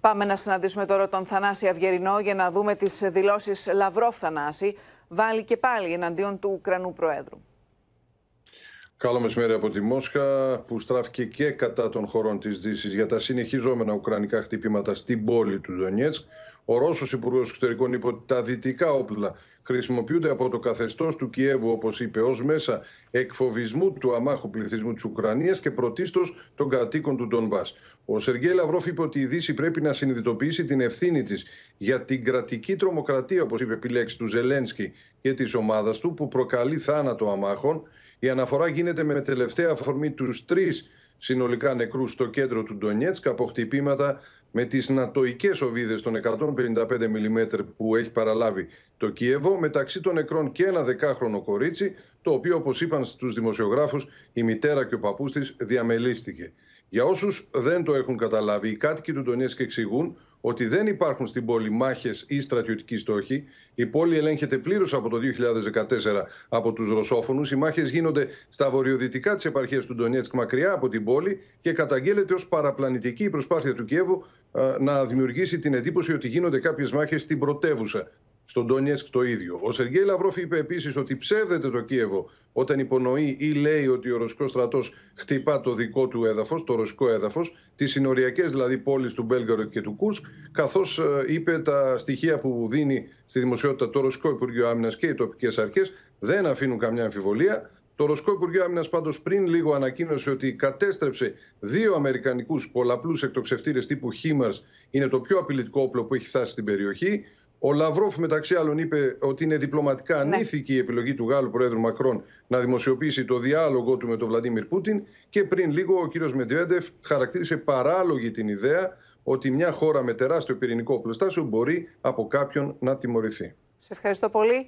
Πάμε να συναντήσουμε τώρα τον Θανάση Αυγερινό για να δούμε τις δηλώσεις Λαυρόφ Θανάση, βάλει και πάλι εναντίον του Ουκρανού Προέδρου. Καλό μεσημέρι από τη Μόσχα, που στράφηκε και κατά των χωρών της Δύσης για τα συνεχιζόμενα ουκρανικά χτυπήματα στην πόλη του Ντονιέτσκ. Ο Ρώσος Υπουργός Εξωτερικών είπε ότι τα δυτικά όπλα χρησιμοποιούνται από το καθεστώς του Κιέβου, όπως είπε, ως μέσα εκφοβισμού του αμάχου πληθυσμού της Ουκρανίας και πρωτίστως των κατοίκων του Ντονμπά. Ο Σεργέη Λαυρόφ είπε ότι η Δύση πρέπει να συνειδητοποιήσει την ευθύνη της για την κρατική τρομοκρατία, όπως είπε, επιλέξει του Ζελένσκι και της ομάδας του, που προκαλεί θάνατο αμάχων. Η αναφορά γίνεται με τελευταία αφορμή τους τρεις συνολικά νεκρούς στο κέντρο του Ντονιέτσκ από χτυπήματα με τις νατοικές οβίδες των 155 mm που έχει παραλάβει το Κίεβο, μεταξύ των νεκρών και ένα δεκάχρονο κορίτσι, το οποίο όπως είπαν στους δημοσιογράφους η μητέρα και ο παππούς της διαμελίστηκε. Για όσους δεν το έχουν καταλάβει, οι κάτοικοι του Ντονιέτσκ εξηγούν ότι δεν υπάρχουν στην πόλη μάχες ή στρατιωτικοί στόχοι. Η πόλη ελέγχεται πλήρως από το 2014 από τους Ρωσόφωνους. Οι μάχες γίνονται στα βορειοδυτικά της επαρχίας του Ντονιέτσκ, μακριά από την πόλη και καταγγέλλεται ως παραπλανητική η προσπάθεια του Κιέβου ε, να δημιουργήσει την εντύπωση ότι γίνονται κάποιες μάχες στην πρωτεύουσα στον Ντόνιετσκ το ίδιο. Ο Σεργέη Λαυρόφ είπε επίσης ότι ψεύδεται το Κίεβο όταν υπονοεί ή λέει ότι ο ρωσικός στρατός χτυπά το δικό του έδαφος, το ρωσικό έδαφος, τις συνοριακές δηλαδή πόλεις του Μπέλγκαροτ και του Κούρσκ, καθώς ε, είπε τα στοιχεία που δίνει στη δημοσιότητα το Ρωσικό Υπουργείο Άμυνας και οι τοπικές αρχές δεν αφήνουν καμιά αμφιβολία. Το Ρωσικό Υπουργείο Άμυνας πάντως πριν λίγο ανακοίνωσε ότι κατέστρεψε δύο Αμερικανικούς πολλαπλούς εκτοξευτήρες τύπου Χίμαρ, είναι το πιο απειλητικό όπλο που έχει φτάσει στην περιοχή. Ο Λαυρόφ, μεταξύ άλλων, είπε ότι είναι διπλωματικά ναι. ανήθικη η επιλογή του Γάλλου Προέδρου Μακρόν να δημοσιοποιήσει το διάλογο του με τον Βλαντίμιρ Πούτιν. Και πριν λίγο, ο κύριος Μεντιέντεφ χαρακτήρισε παράλογη την ιδέα ότι μια χώρα με τεράστιο πυρηνικό πλουστάσιο μπορεί από κάποιον να τιμωρηθεί. Σε ευχαριστώ πολύ.